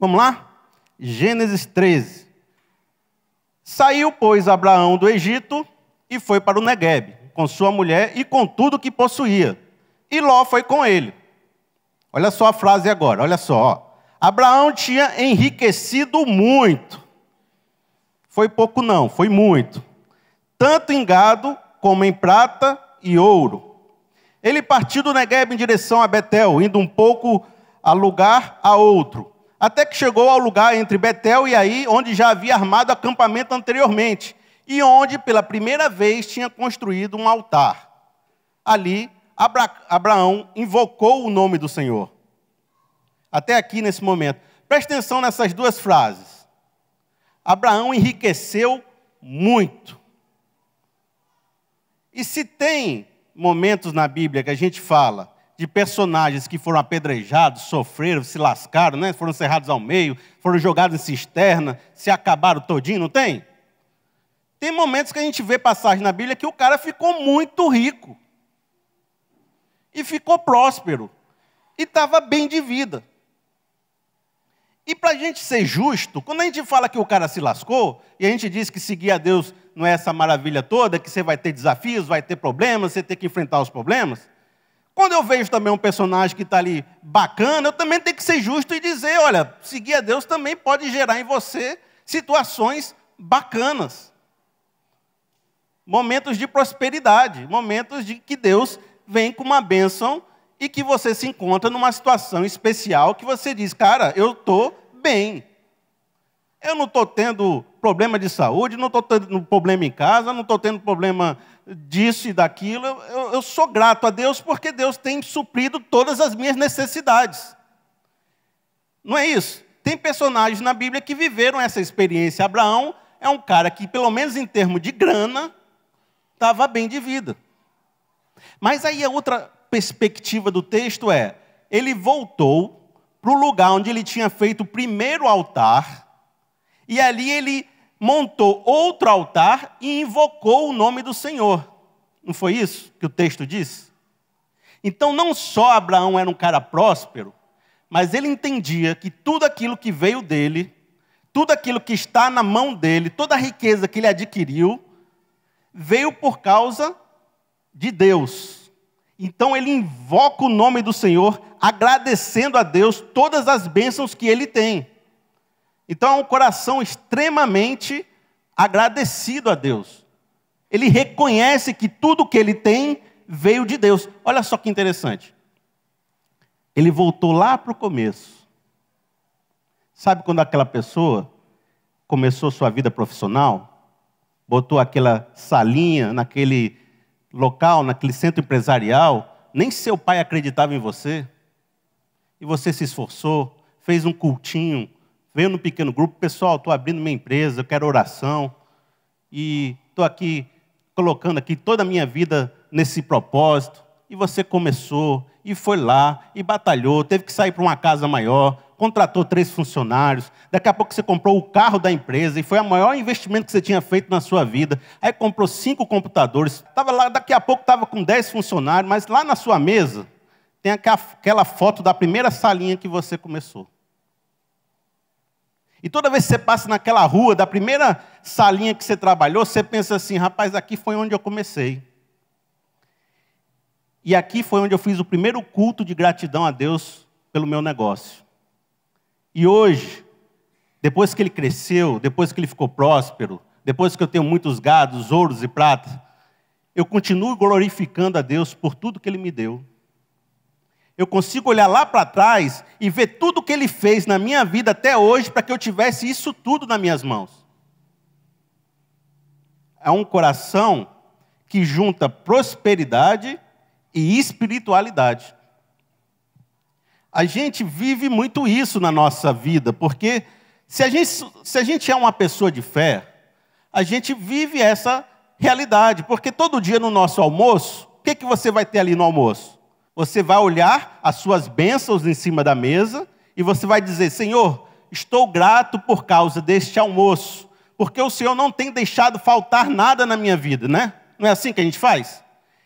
Vamos lá? Gênesis 13. Saiu, pois, Abraão do Egito e foi para o Negueb, com sua mulher e com tudo que possuía. E Ló foi com ele. Olha só a frase agora, olha só. Abraão tinha enriquecido muito. Foi pouco, não, foi muito. Tanto em gado como em prata e ouro. Ele partiu do Negueb em direção a Betel, indo um pouco a lugar a outro. Até que chegou ao lugar entre Betel e Aí, onde já havia armado acampamento anteriormente, e onde pela primeira vez tinha construído um altar. Ali, Abra Abraão invocou o nome do Senhor. Até aqui nesse momento. Preste atenção nessas duas frases. Abraão enriqueceu muito. E se tem momentos na Bíblia que a gente fala de personagens que foram apedrejados, sofreram, se lascaram, né? foram cerrados ao meio, foram jogados em cisterna, se acabaram todinho, não tem? Tem momentos que a gente vê passagem na Bíblia que o cara ficou muito rico. E ficou próspero. E estava bem de vida. E para a gente ser justo, quando a gente fala que o cara se lascou, e a gente diz que seguir a Deus não é essa maravilha toda, que você vai ter desafios, vai ter problemas, você tem que enfrentar os problemas, quando eu vejo também um personagem que está ali bacana, eu também tenho que ser justo e dizer: olha, seguir a Deus também pode gerar em você situações bacanas, momentos de prosperidade, momentos de que Deus vem com uma bênção e que você se encontra numa situação especial que você diz: cara, eu estou bem, eu não estou tendo problema de saúde, não estou tendo problema em casa, não estou tendo problema disso e daquilo. Eu, eu, sou grato a Deus porque Deus tem suprido todas as minhas necessidades. Não é isso? Tem personagens na Bíblia que viveram essa experiência. Abraão é um cara que, pelo menos em termos de grana, estava bem de vida. Mas aí a outra perspectiva do texto é: ele voltou para o lugar onde ele tinha feito o primeiro altar e ali ele montou outro altar e invocou o nome do Senhor. Não foi isso que o texto diz? Então, não só Abraão era um cara próspero, mas ele entendia que tudo aquilo que veio dele, tudo aquilo que está na mão dele, toda a riqueza que ele adquiriu, veio por causa de Deus. Então ele invoca o nome do Senhor, agradecendo a Deus todas as bênçãos que ele tem. Então, é um coração extremamente agradecido a Deus. Ele reconhece que tudo que ele tem veio de Deus. Olha só que interessante. Ele voltou lá para o começo. Sabe quando aquela pessoa começou sua vida profissional? Botou aquela salinha naquele local, naquele centro empresarial, nem seu pai acreditava em você. E você se esforçou, fez um cultinho, venho no pequeno grupo, pessoal, estou abrindo minha empresa, eu quero oração, e estou aqui colocando aqui toda a minha vida nesse propósito. E você começou, e foi lá, e batalhou, teve que sair para uma casa maior, contratou três funcionários, daqui a pouco você comprou o carro da empresa e foi o maior investimento que você tinha feito na sua vida. Aí comprou cinco computadores, tava lá, daqui a pouco estava com dez funcionários, mas lá na sua mesa tem aquela foto da primeira salinha que você começou. E toda vez que você passa naquela rua, da primeira salinha que você trabalhou, você pensa assim: rapaz, aqui foi onde eu comecei. E aqui foi onde eu fiz o primeiro culto de gratidão a Deus pelo meu negócio. E hoje, depois que ele cresceu, depois que ele ficou próspero, depois que eu tenho muitos gados, ouros e prata, eu continuo glorificando a Deus por tudo que ele me deu. Eu consigo olhar lá para trás e ver tudo o que ele fez na minha vida até hoje para que eu tivesse isso tudo nas minhas mãos. É um coração que junta prosperidade e espiritualidade. A gente vive muito isso na nossa vida, porque se a gente, se a gente é uma pessoa de fé, a gente vive essa realidade, porque todo dia no nosso almoço, o que, que você vai ter ali no almoço? Você vai olhar as suas bênçãos em cima da mesa e você vai dizer: Senhor, estou grato por causa deste almoço, porque o Senhor não tem deixado faltar nada na minha vida, né? Não é assim que a gente faz?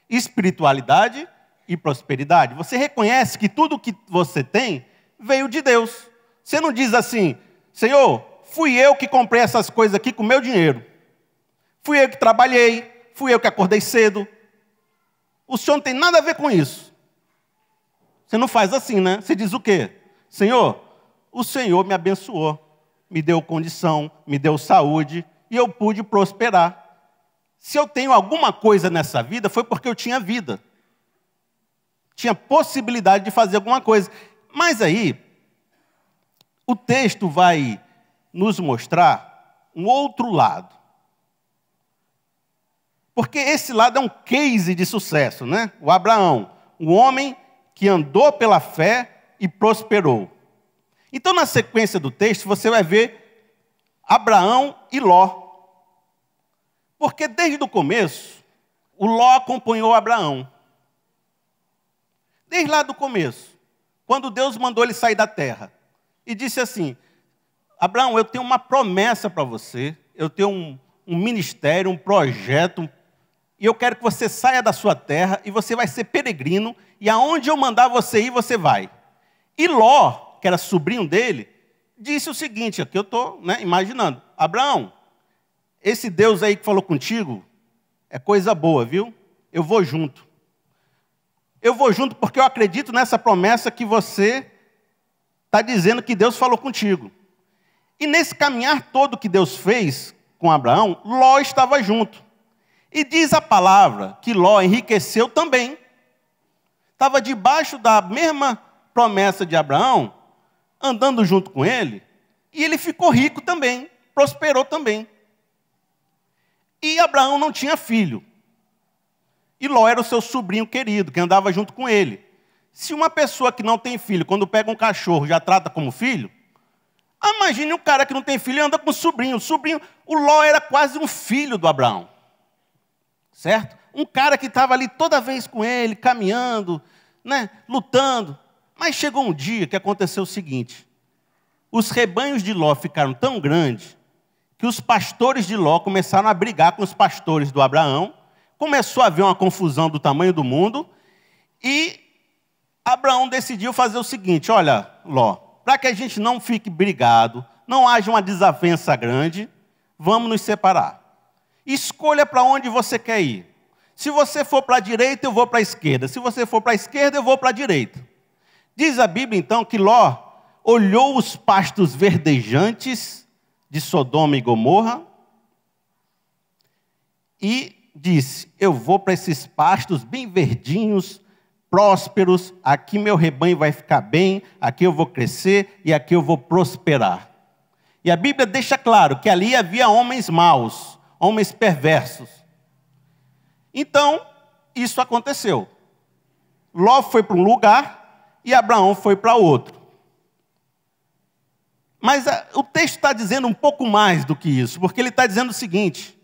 Espiritualidade e prosperidade. Você reconhece que tudo que você tem veio de Deus. Você não diz assim, Senhor, fui eu que comprei essas coisas aqui com meu dinheiro. Fui eu que trabalhei, fui eu que acordei cedo. O Senhor não tem nada a ver com isso. Você não faz assim, né? Você diz o quê? Senhor, o Senhor me abençoou, me deu condição, me deu saúde e eu pude prosperar. Se eu tenho alguma coisa nessa vida, foi porque eu tinha vida. Tinha possibilidade de fazer alguma coisa. Mas aí, o texto vai nos mostrar um outro lado. Porque esse lado é um case de sucesso, né? O Abraão, um homem que andou pela fé e prosperou. Então, na sequência do texto, você vai ver Abraão e Ló. Porque desde o começo, o Ló acompanhou Abraão. Desde lá do começo, quando Deus mandou ele sair da terra e disse assim: Abraão, eu tenho uma promessa para você, eu tenho um, um ministério, um projeto, um e eu quero que você saia da sua terra, e você vai ser peregrino, e aonde eu mandar você ir, você vai. E Ló, que era sobrinho dele, disse o seguinte: aqui eu estou né, imaginando, Abraão, esse Deus aí que falou contigo é coisa boa, viu? Eu vou junto. Eu vou junto porque eu acredito nessa promessa que você está dizendo que Deus falou contigo. E nesse caminhar todo que Deus fez com Abraão, Ló estava junto. E diz a palavra que Ló enriqueceu também. Estava debaixo da mesma promessa de Abraão, andando junto com ele, e ele ficou rico também, prosperou também. E Abraão não tinha filho. E Ló era o seu sobrinho querido, que andava junto com ele. Se uma pessoa que não tem filho, quando pega um cachorro, já trata como filho, imagine um cara que não tem filho e anda com o sobrinho. O sobrinho, o Ló era quase um filho do Abraão certo? Um cara que estava ali toda vez com ele, caminhando, né, lutando. Mas chegou um dia que aconteceu o seguinte: os rebanhos de Ló ficaram tão grandes que os pastores de Ló começaram a brigar com os pastores do Abraão. Começou a haver uma confusão do tamanho do mundo e Abraão decidiu fazer o seguinte: olha, Ló, para que a gente não fique brigado, não haja uma desavença grande, vamos nos separar. Escolha para onde você quer ir. Se você for para a direita, eu vou para a esquerda. Se você for para a esquerda, eu vou para a direita. Diz a Bíblia então que Ló olhou os pastos verdejantes de Sodoma e Gomorra e disse: Eu vou para esses pastos bem verdinhos, prósperos, aqui meu rebanho vai ficar bem, aqui eu vou crescer e aqui eu vou prosperar. E a Bíblia deixa claro que ali havia homens maus homens perversos. Então, isso aconteceu. Ló foi para um lugar e Abraão foi para outro. Mas a, ah, o texto está dizendo um pouco mais do que isso, porque ele está dizendo o seguinte: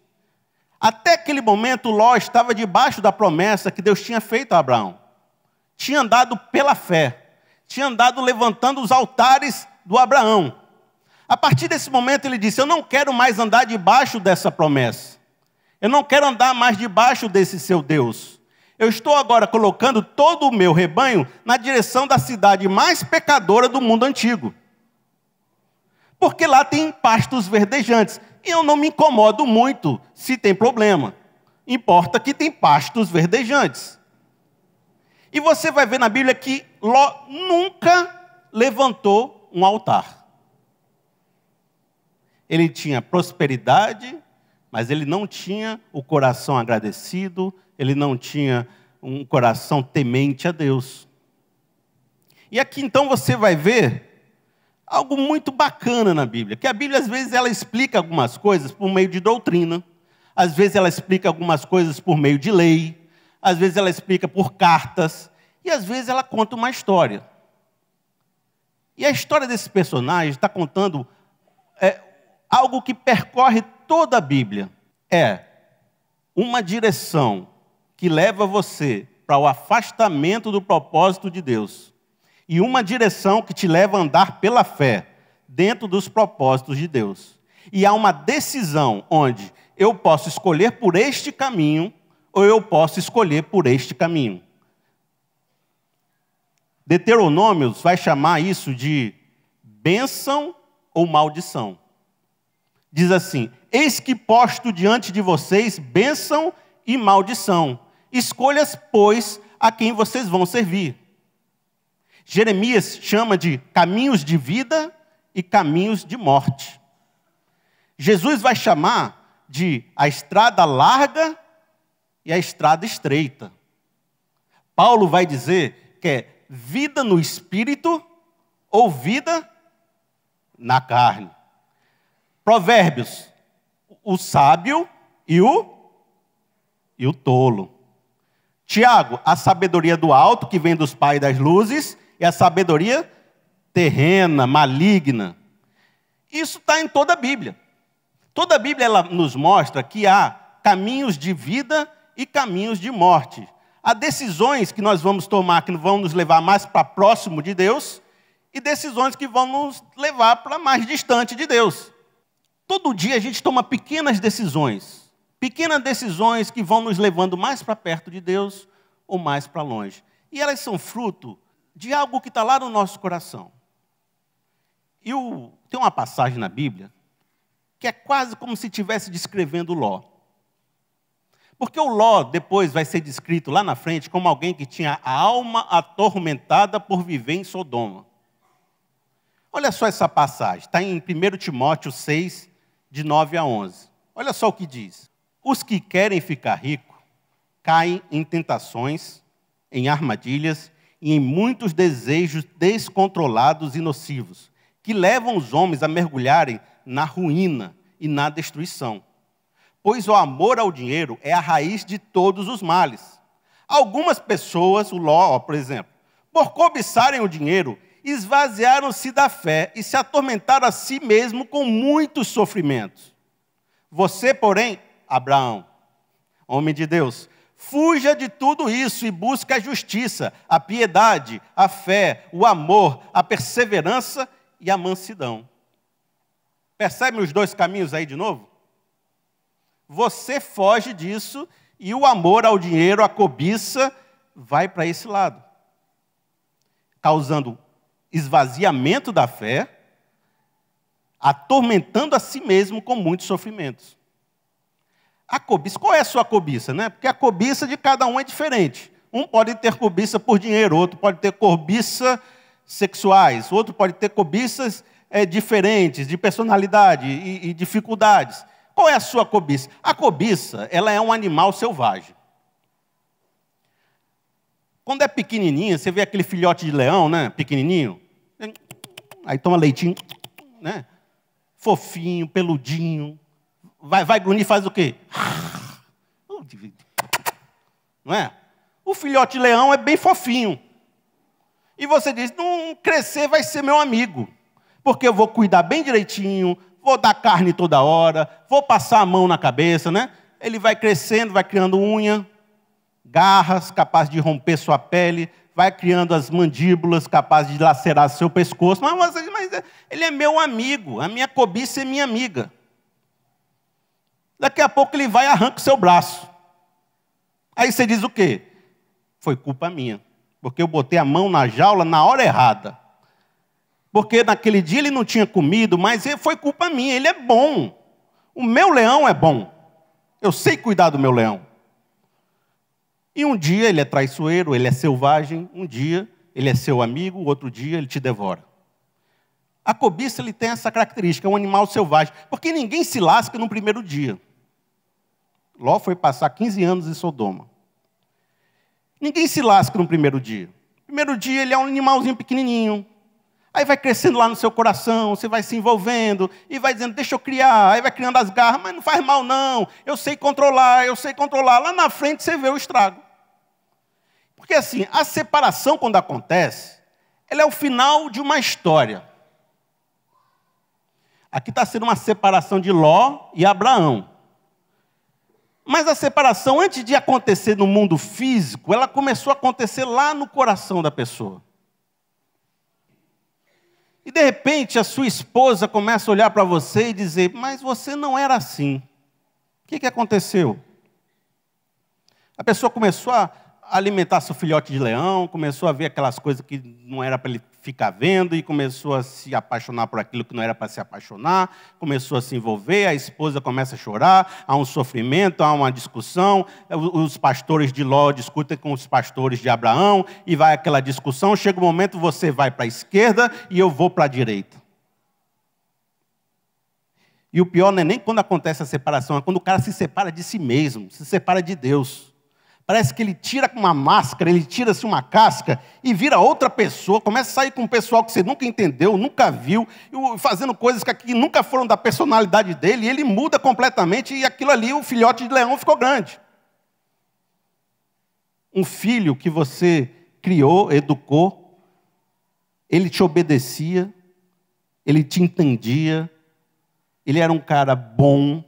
até aquele momento, Ló estava debaixo da promessa que Deus tinha feito a Abraão. Tinha andado pela fé, tinha andado levantando os altares do Abraão. A partir desse momento ele disse: Eu não quero mais andar debaixo dessa promessa. Eu não quero andar mais debaixo desse seu Deus. Eu estou agora colocando todo o meu rebanho na direção da cidade mais pecadora do mundo antigo. Porque lá tem pastos verdejantes. E eu não me incomodo muito se tem problema. Importa que tem pastos verdejantes. E você vai ver na Bíblia que Ló nunca levantou um altar ele tinha prosperidade, mas ele não tinha o coração agradecido, ele não tinha um coração temente a Deus. E aqui então você vai ver algo muito bacana na Bíblia, que a Bíblia às vezes ela explica algumas coisas por meio de doutrina, às vezes ela explica algumas coisas por meio de lei, às vezes ela explica por cartas e às vezes ela conta uma história. E a história desse personagem está contando é, algo que percorre toda a Bíblia. É uma direção que leva você para o afastamento do propósito de Deus e uma direção que te leva a andar pela fé dentro dos propósitos de Deus. E há uma decisão onde eu posso escolher por este caminho ou eu posso escolher por este caminho. Deuteronômios vai chamar isso de bênção ou maldição diz assim: Eis que posto diante de vocês bênção e maldição. Escolhas, pois, a quem vocês vão servir. Jeremias chama de caminhos de vida e caminhos de morte. Jesus vai chamar de a estrada larga e a estrada estreita. Paulo vai dizer que é vida no espírito ou vida na carne. Provérbios: o sábio e o, e o tolo. Tiago, a sabedoria do alto, que vem dos pais das luzes, e a sabedoria terrena, maligna. Isso está em toda a Bíblia. Toda a Bíblia ela nos mostra que há caminhos de vida e caminhos de morte. Há decisões que nós vamos tomar que vão nos levar mais para próximo de Deus e decisões que vão nos levar para mais distante de Deus. Todo dia a gente toma pequenas decisões, pequenas decisões que vão nos levando mais para perto de Deus ou mais para longe. E elas são fruto de algo que está lá no nosso coração. E tem uma passagem na Bíblia que é quase como se estivesse descrevendo Ló. Porque o Ló depois vai ser descrito lá na frente como alguém que tinha a alma atormentada por viver em Sodoma. Olha só essa passagem, está em 1 Timóteo 6, de 9 a 11. Olha só o que diz. Os que querem ficar ricos caem em tentações, em armadilhas e em muitos desejos descontrolados e nocivos, que levam os homens a mergulharem na ruína e na destruição. Pois o amor ao dinheiro é a raiz de todos os males. Algumas pessoas, o Ló, por exemplo, por cobiçarem o dinheiro, esvaziaram-se da fé e se atormentaram a si mesmo com muitos sofrimentos. Você, porém, Abraão, homem de Deus, fuja de tudo isso e busque a justiça, a piedade, a fé, o amor, a perseverança e a mansidão. Percebe os dois caminhos aí de novo? Você foge disso e o amor ao dinheiro, a cobiça, vai para esse lado, causando esvaziamento da fé, atormentando a si mesmo com muitos sofrimentos. A cobiça, qual é a sua cobiça, né? Porque a cobiça de cada um é diferente. Um pode ter cobiça por dinheiro, outro pode ter cobiça sexuais, outro pode ter cobiças é, diferentes, de personalidade e, e dificuldades. Qual é a sua cobiça? A cobiça, ela é um animal selvagem. Quando é pequenininha, você vê aquele filhote de leão, né? Pequenininho aí toma leitinho, né? Fofinho, peludinho. Vai, vai grunhir, faz o quê? Não é? O filhote leão é bem fofinho. E você diz: não crescer vai ser meu amigo, porque eu vou cuidar bem direitinho, vou dar carne toda hora, vou passar a mão na cabeça, né? Ele vai crescendo, vai criando unha, garras capazes de romper sua pele, vai criando as mandíbulas capazes de lacerar seu pescoço. Mas, mas, mas ele é meu amigo, a minha cobiça é minha amiga. Daqui a pouco ele vai e arranca o seu braço. Aí você diz o quê? Foi culpa minha, porque eu botei a mão na jaula na hora errada. Porque naquele dia ele não tinha comido, mas é, foi culpa minha, ele é bom. O meu leão é bom. Eu sei cuidar do meu leão. E um dia ele é traiçoeiro, ele é selvagem, um dia ele é seu amigo, outro dia ele te devora. A cobiça ele tem essa característica, é um animal selvagem, porque ninguém se lasca no primeiro dia. Ló foi passar 15 anos em Sodoma. Ninguém se lasca no primeiro dia. Primeiro dia ele é um animalzinho pequenininho. Aí vai crescendo lá no seu coração, você vai se envolvendo e vai dizendo, deixa eu criar. Aí vai criando as garras, mas não faz mal não. Eu sei controlar, eu sei controlar. Lá na frente você vê o estrago. Porque assim, a separação quando acontece, ela é o final de uma história. Aqui está sendo uma separação de Ló e Abraão. Mas a separação, antes de acontecer no mundo físico, ela começou a acontecer lá no coração da pessoa. E de repente a sua esposa começa a olhar para você e dizer: Mas você não era assim. O que, que aconteceu? A pessoa começou a alimentar seu filhote de leão, começou a ver aquelas coisas que não era para ele ficar vendo e começou a se apaixonar por aquilo que não era para se apaixonar, começou a se envolver, a esposa começa a chorar, há um sofrimento, há uma discussão, é, os pastores de Ló discutem com os pastores de Abraão e vai aquela discussão, chega o um momento você vai para a esquerda e eu vou para a direita. E o pior não é nem quando acontece a separação, é quando o cara se separa de si mesmo, se separa de Deus. Parece que ele tira uma máscara, ele tira-se uma casca e vira outra pessoa, começa a sair com um pessoal que você nunca entendeu, nunca viu, fazendo coisas que nunca foram da personalidade dele, e ele muda completamente e aquilo ali, o filhote de leão ficou grande. Um filho que você criou, educou, ele te obedecia, ele te entendia, ele era um cara bom,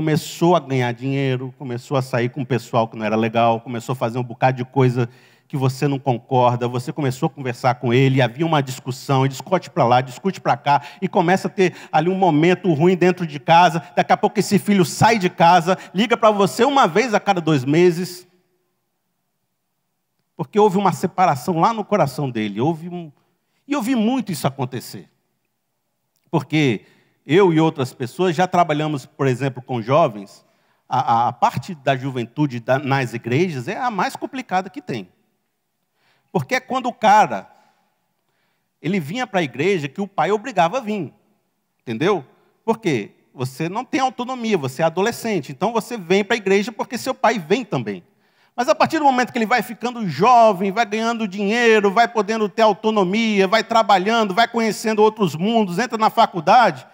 começou a ganhar dinheiro, começou a sair com pessoal que não era legal, começou a fazer um bocado de coisa que você não concorda, você começou a conversar com ele, havia uma discussão, discute para lá, discute para cá, e começa a ter ali um momento ruim dentro de casa, daqui a pouco esse filho sai de casa, liga para você uma vez a cada dois meses, porque houve uma separação lá no coração dele, houve um... e eu vi muito isso acontecer, porque eu e outras pessoas já trabalhamos, por exemplo, com jovens. A, a parte da juventude da, nas igrejas é a mais complicada que tem. Porque é quando o cara ele vinha para a igreja que o pai obrigava a vir. Entendeu? Porque você não tem autonomia, você é adolescente. Então você vem para a igreja porque seu pai vem também. Mas a partir do momento que ele vai ficando jovem, vai ganhando dinheiro, vai podendo ter autonomia, vai trabalhando, vai conhecendo outros mundos, entra na faculdade,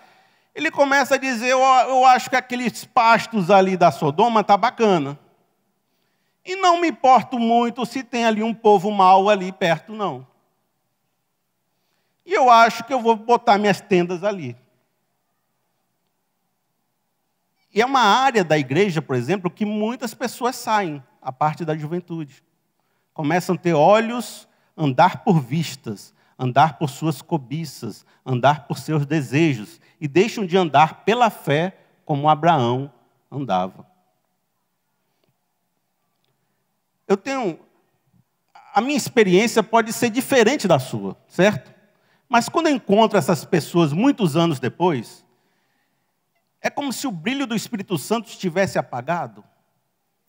ele começa a dizer: Eu acho que aqueles pastos ali da Sodoma tá bacana. E não me importo muito se tem ali um povo mau ali perto, não. E eu acho que eu vou botar minhas tendas ali. E é uma área da igreja, por exemplo, que muitas pessoas saem, a parte da juventude. Começam a ter olhos, andar por vistas andar por suas cobiças, andar por seus desejos, e deixam de andar pela fé como Abraão andava. Eu tenho. A minha experiência pode ser diferente da sua, certo? Mas quando eu encontro essas pessoas muitos anos depois, é como se o brilho do Espírito Santo estivesse apagado.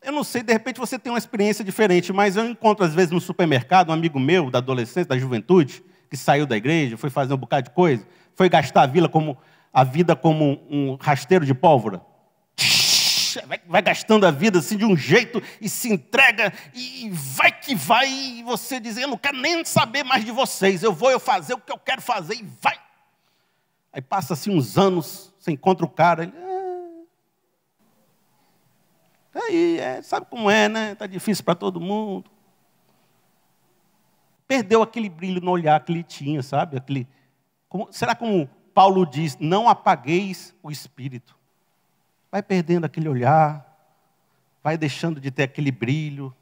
Eu não sei, de repente você tem uma experiência diferente, mas eu encontro às vezes no supermercado um amigo meu, da adolescência, da juventude, que saiu da igreja, foi fazer um bocado de coisa, foi gastar a, vida como, a vida como um rasteiro de pólvora. Vai, vai, gastando a vida assim de um jeito e se entrega e vai que vai e você diz, eu não quero nem saber mais de vocês, eu vou eu fazer o que eu quero fazer e vai. Aí passa assim uns anos, você encontra o cara, ele, ah, aí, é, é, sabe como é, né? Tá difícil para todo mundo perdeu aquele brilho no olhar que ele tinha, sabe? Aquele, como, será como Paulo diz, não apagueis o espírito. Vai perdendo aquele olhar, vai deixando de ter aquele brilho.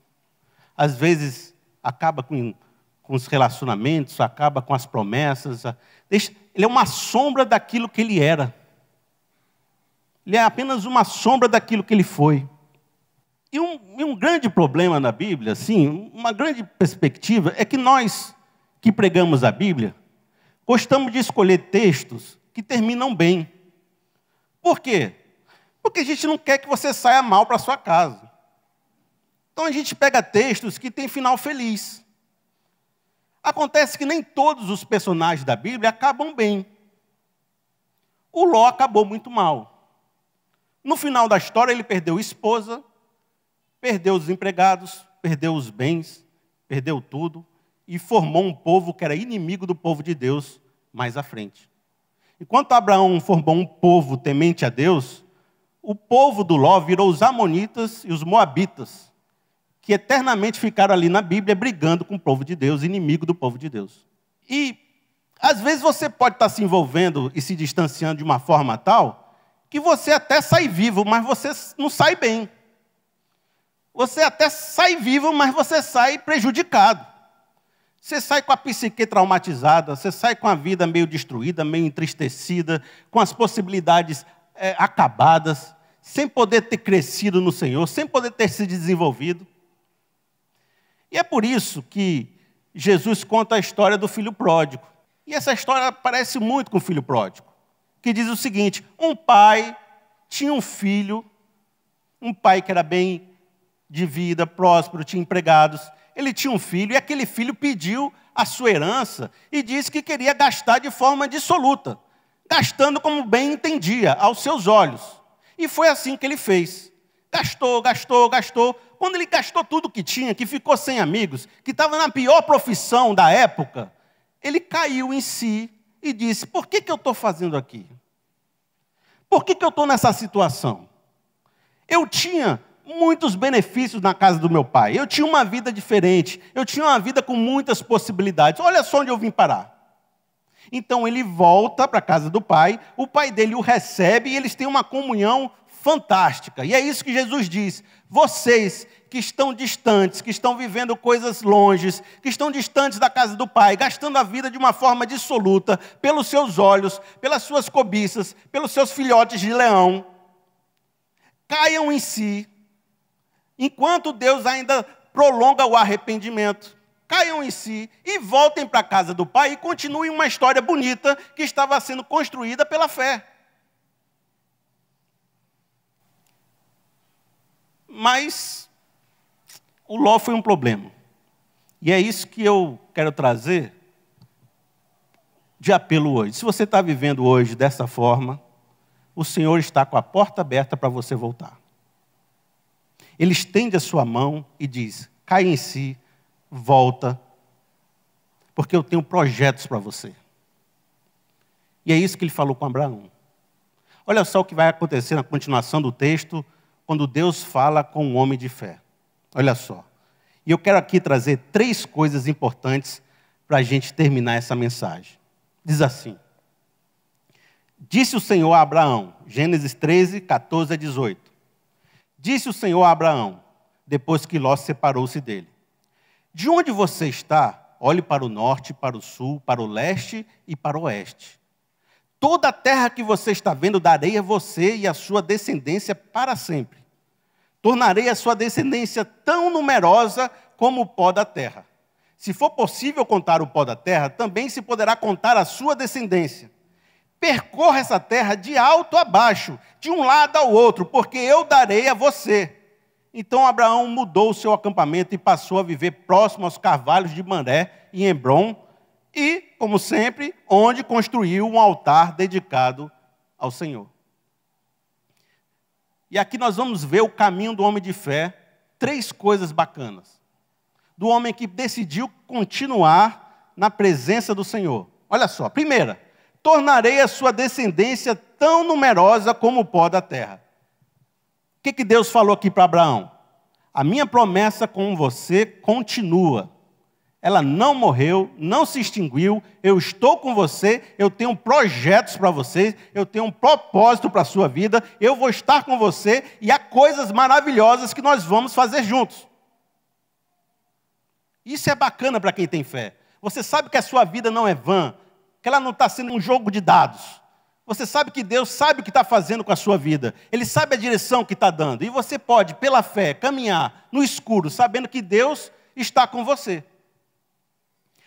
Às vezes acaba com, com os relacionamentos, acaba com as promessas. Deixa, ele é uma sombra daquilo que ele era. Ele é apenas uma sombra daquilo que ele foi. E um, e um grande problema na Bíblia, assim, uma grande perspectiva, é que nós que pregamos a Bíblia, gostamos de escolher textos que terminam bem. Por quê? Porque a gente não quer que você saia mal para sua casa. Então a gente pega textos que têm final feliz. Acontece que nem todos os personagens da Bíblia acabam bem. O Ló acabou muito mal. No final da história, ele perdeu esposa, Perdeu os empregados, perdeu os bens, perdeu tudo e formou um povo que era inimigo do povo de Deus mais à frente. Enquanto Abraão formou um povo temente a Deus, o povo do Ló virou os Amonitas e os Moabitas, que eternamente ficaram ali na Bíblia brigando com o povo de Deus, inimigo do povo de Deus. E às vezes você pode estar se envolvendo e se distanciando de uma forma tal que você até sai vivo, mas você não sai bem. Você até sai vivo, mas você sai prejudicado. Você sai com a psique traumatizada, você sai com a vida meio destruída, meio entristecida, com as possibilidades é, acabadas, sem poder ter crescido no Senhor, sem poder ter se desenvolvido. E é por isso que Jesus conta a história do filho pródigo. E essa história parece muito com o filho pródigo, que diz o seguinte: um pai tinha um filho, um pai que era bem de vida, próspero, tinha empregados. Ele tinha um filho e aquele filho pediu a sua herança e disse que queria gastar de forma dissoluta, gastando como bem entendia, aos seus olhos. E foi assim que ele fez. Gastou, gastou, gastou. Quando ele gastou tudo que tinha, que ficou sem amigos, que estava na pior profissão da época, ele caiu em si e disse: Por que, que eu estou fazendo aqui? Por que, que eu estou nessa situação? Eu tinha muitos benefícios na casa do meu pai. Eu tinha uma vida diferente. Eu tinha uma vida com muitas possibilidades. Olha só onde eu vim parar. Então ele volta para a casa do pai, o pai dele o recebe e eles têm uma comunhão fantástica. E é isso que Jesus diz: vocês que estão distantes, que estão vivendo coisas longes, que estão distantes da casa do pai, gastando a vida de uma forma dissoluta, pelos seus olhos, pelas suas cobiças, pelos seus filhotes de leão, caiam em si, Enquanto Deus ainda prolonga o arrependimento. Caiam em si e voltem para a casa do Pai e continuem uma história bonita que estava sendo construída pela fé. Mas o Ló foi um problema. E é isso que eu quero trazer de apelo hoje. Se você está vivendo hoje dessa forma, o Senhor está com a porta aberta para você voltar. Ele estende a sua mão e diz: cai em si, volta, porque eu tenho projetos para você. E é isso que ele falou com Abraão. Olha só o que vai acontecer na continuação do texto, quando Deus fala com um homem de fé. Olha só. E eu quero aqui trazer três coisas importantes para a gente terminar essa mensagem. Diz assim: Disse o Senhor a Abraão, Gênesis 13, 14 a 18: Disse o Senhor a Abraão, depois que Ló separou-se dele: De onde você está, olhe para o norte, para o sul, para o leste e para o oeste. Toda a terra que você está vendo, darei a você e a sua descendência para sempre. Tornarei a sua descendência tão numerosa como o pó da terra. Se for possível contar o pó da terra, também se poderá contar a sua descendência percorra essa terra de alto a baixo, de um lado ao outro, porque eu darei a você. Então Abraão mudou o seu acampamento e passou a viver próximo aos carvalhos de Mané e Hebron, e, como sempre, onde construiu um altar dedicado ao Senhor. E aqui nós vamos ver o caminho do homem de fé, três coisas bacanas. Do homem que decidiu continuar na presença do Senhor. Olha só, primeira, tornarei a sua descendência tão numerosa como o pó da terra. O que, que Deus falou aqui para Abraão? A minha promessa com você continua. Ela não morreu, não se extinguiu. Eu estou com você, eu tenho projetos para vocês, eu tenho um propósito para a sua vida, eu vou estar com você e há coisas maravilhosas que nós vamos fazer juntos. Isso é bacana para quem tem fé. Você sabe que a sua vida não é vã, que ela não está sendo um jogo de dados. Você sabe que Deus sabe o que está fazendo com a sua vida, Ele sabe a direção que está dando, e você pode, pela fé, caminhar no escuro, sabendo que Deus está com você.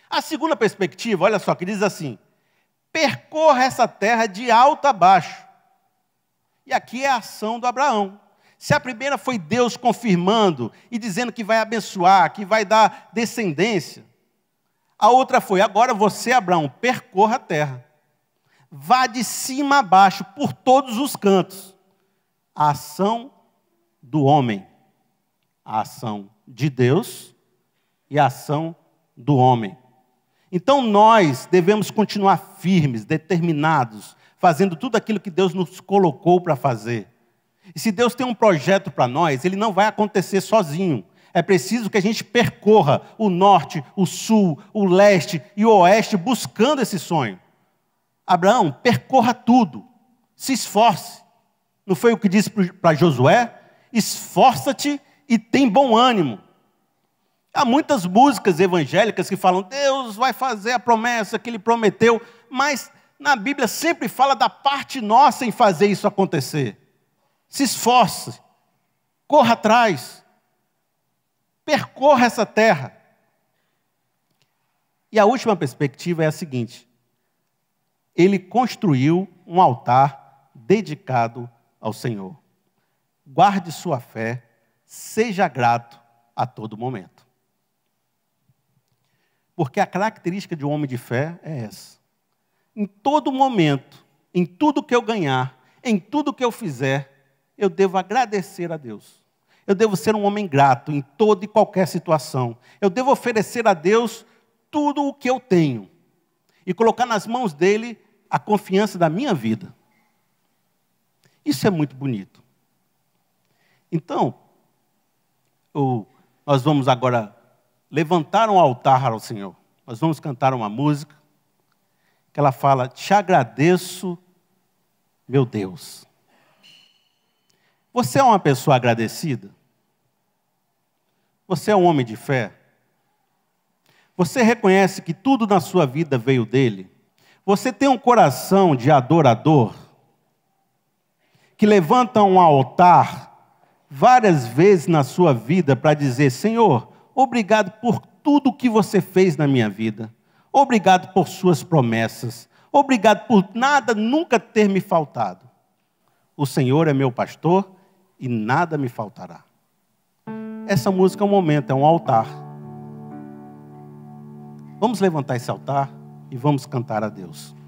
A segunda perspectiva, olha só, que diz assim: percorra essa terra de alto a baixo. E aqui é a ação do Abraão. Se a primeira foi Deus confirmando e dizendo que vai abençoar, que vai dar descendência, a outra foi: agora você, Abraão, percorra a terra. Vá de cima a baixo, por todos os cantos. A ação do homem, a ação de Deus e a ação do homem. Então nós devemos continuar firmes, determinados, fazendo tudo aquilo que Deus nos colocou para fazer. E se Deus tem um projeto para nós, ele não vai acontecer sozinho. É preciso que a gente percorra o norte, o sul, o leste e o oeste buscando esse sonho. Abraão, percorra tudo, se esforce. Não foi o que disse para Josué? Esforça-te e tem bom ânimo. Há muitas músicas evangélicas que falam, Deus vai fazer a promessa que ele prometeu, mas na Bíblia sempre fala da parte nossa em fazer isso acontecer. Se esforce, corra atrás, percorra essa terra. E a última perspectiva é a seguinte: ele construiu um altar dedicado ao Senhor. Guarde sua fé, seja grato a todo momento. Porque a característica de um homem de fé é essa. Em todo momento, em tudo que eu ganhar, em tudo que eu fizer, eu devo agradecer a Deus. Eu devo ser um homem grato em toda e qualquer situação. Eu devo oferecer a Deus tudo o que eu tenho e colocar nas mãos dele a confiança da minha vida. Isso é muito bonito. Então, eu, nós vamos agora levantar um altar ao Senhor. Nós vamos cantar uma música que ela fala: Te agradeço, meu Deus. Você é uma pessoa agradecida? Você é um homem de fé? Você reconhece que tudo na sua vida veio dele? Você tem um coração de adorador? Que levanta um altar várias vezes na sua vida para dizer: Senhor, obrigado por tudo que você fez na minha vida. Obrigado por suas promessas. Obrigado por nada nunca ter me faltado. O Senhor é meu pastor e nada me faltará essa música é um momento, é um altar. Vamos levantar esse altar e vamos cantar a Deus.